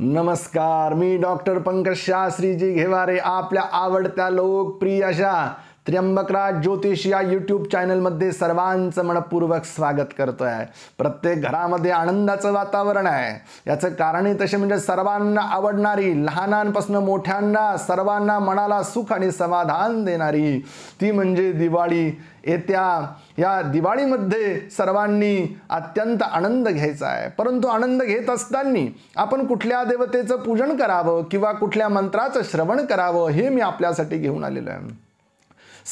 नमस्कार मी डॉक्टर पंकज शास्त्रीजी घेवारे आपल्या आवडत्या लोकप्रिय अशा त्र्यंबकराज ज्योतिष या यूट्यूब चॅनलमध्ये सर्वांचं मनपूर्वक स्वागत करतो आहे प्रत्येक घरामध्ये आनंदाचं वातावरण आहे याचं कारणही तसे म्हणजे सर्वांना आवडणारी लहानांपासून मोठ्यांना सर्वांना मनाला सुख आणि समाधान देणारी ती म्हणजे दिवाळी येत्या या दिवाळीमध्ये सर्वांनी अत्यंत आनंद घ्यायचा आहे परंतु आनंद घेत असताना आपण कुठल्या देवतेचं पूजन करावं किंवा कुठल्या मंत्राचं श्रवण करावं हे मी आपल्यासाठी घेऊन आलेलो आहे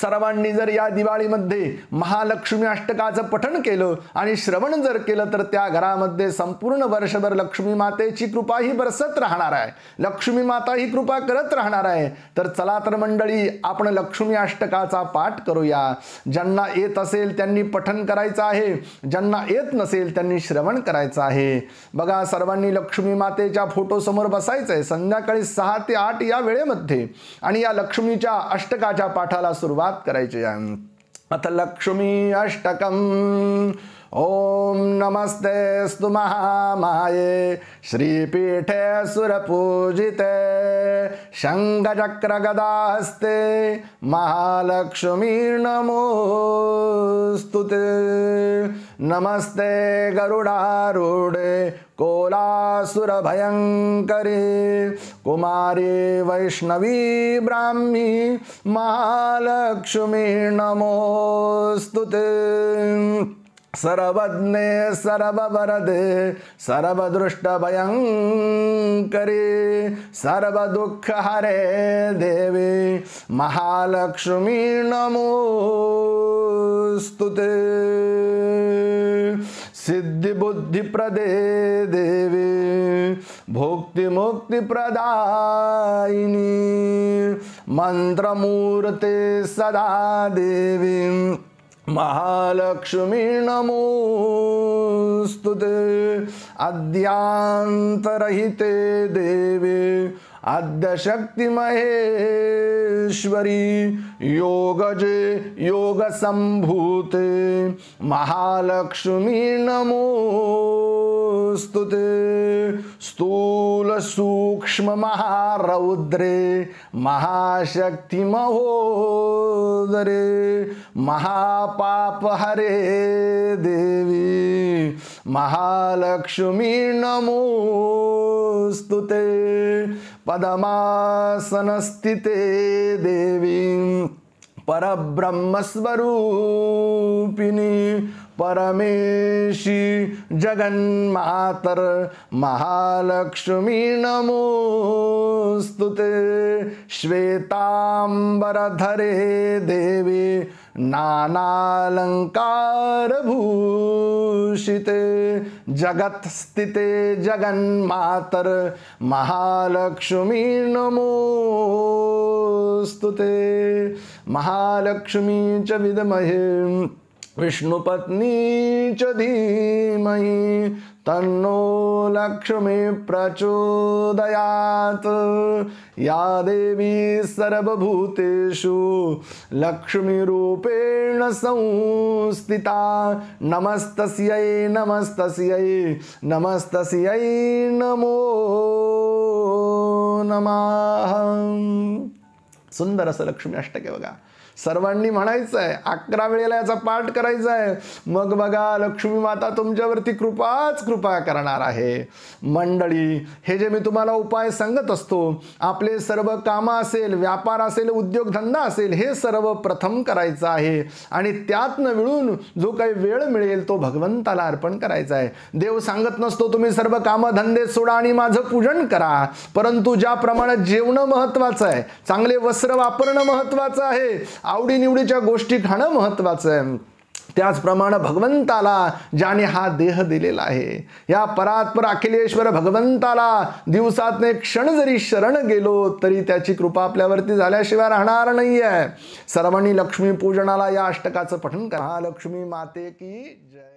सर्वांनी जर या दिवाळीमध्ये महालक्ष्मी अष्टकाचं पठण केलं आणि श्रवण जर केलं तर त्या घरामध्ये संपूर्ण वर्षभर लक्ष्मी मातेची कृपा ही बरसत राहणार आहे लक्ष्मी माता ही कृपा करत राहणार आहे तर चला तर मंडळी आपण लक्ष्मी अष्टकाचा पाठ करूया ज्यांना येत असेल त्यांनी पठण करायचं आहे ज्यांना येत नसेल त्यांनी श्रवण करायचं आहे बघा सर्वांनी लक्ष्मी मातेच्या फोटोसमोर बसायचं आहे संध्याकाळी सहा ते आठ या वेळेमध्ये आणि या लक्ष्मीच्या अष्टकाच्या पाठाला सुरुवात शुरुआत करायची अथ लक्ष्मी अष्टकम ॐ नमस्ते स्तु महामाये श्रीपीठे सुरपूजिते शङ्खचक्रगदास्ते महालक्ष्मी नमोस्तुते नमस्ते गरुडारूढे कोलासुरभयङ्करी कुमारी वैष्णवी ब्राह्मी महालक्ष्मी नमोऽस्तु सर्वज्ञे सर्ववरदे सर्वदृष्टभयङ्करे सर्वदुःखहरे देवे महालक्ष्मी नमोस्तुते सिद्धिबुद्धिप्रदे देवे भोक्तिमुक्तिप्रदायिनी मन्त्रमूर्ते सदा देवी महालक्ष्मी नमोस्तुते अद्यान्तरहिते देवे आद्यशक्ती महेश्वरी योगजे योगसंभूते महालक्ष्मी नमोस्तुते स्थूलसूक्ष्म महारौद्रे महाशक्ति महोदरे महापाप हरे देवी महालक्ष्मी नमोस्तुते पदमासनस्थिते देवी परब्रह्मस्वरूपिणी परमेशी जगन्मातर् महालक्ष्मी नमो श्वेताम्बरधरे देवी नानालङ्कारभूषिते जगत्स्थिते जगन्मातर महालक्ष्मीर्नमोऽस्तु ते महालक्ष्मी च विद्महे विष्णुपत्नी च धीमहि तन्नो लक्ष्मी प्रचोदयात् या देवी सर्वभूतेषु लक्ष्मीरूपेण संस्थिता नमस्तस्यै नमस्तस्यै नमस्तस्यै नमो नमः सुंदर असं लक्ष्मी अष्टके बघा सर्वांनी म्हणायचं आहे अकरा वेळेला याचा पाठ करायचा आहे मग बघा लक्ष्मी माता तुमच्यावरती कृपाच कृपा करणार आहे मंडळी हे जे मी तुम्हाला उपाय सांगत असतो आपले सर्व कामं असेल व्यापार असेल उद्योगधंदा असेल हे सर्व प्रथम करायचं आहे आणि त्यातनं मिळून जो काही वेळ मिळेल तो भगवंताला अर्पण करायचा आहे देव सांगत नसतो तुम्ही सर्व कामं धंदे सोडा आणि माझं पूजन करा परंतु ज्याप्रमाणे जेवणं महत्त्वाचं आहे चांगले वस वस्त्र वापरणं महत्त्वाचं आहे आवडीनिवडीच्या गोष्टी खाणं महत्त्वाचं आहे त्याचप्रमाणे भगवंताला ज्याने हा देह दिलेला आहे या परात्पर अखिलेश्वर भगवंताला दिवसातने एक क्षण जरी शरण गेलो तरी त्याची कृपा आपल्यावरती झाल्याशिवाय राहणार नाही आहे सर्वांनी लक्ष्मीपूजनाला या अष्टकाचं पठन करा लक्ष्मी माते की जय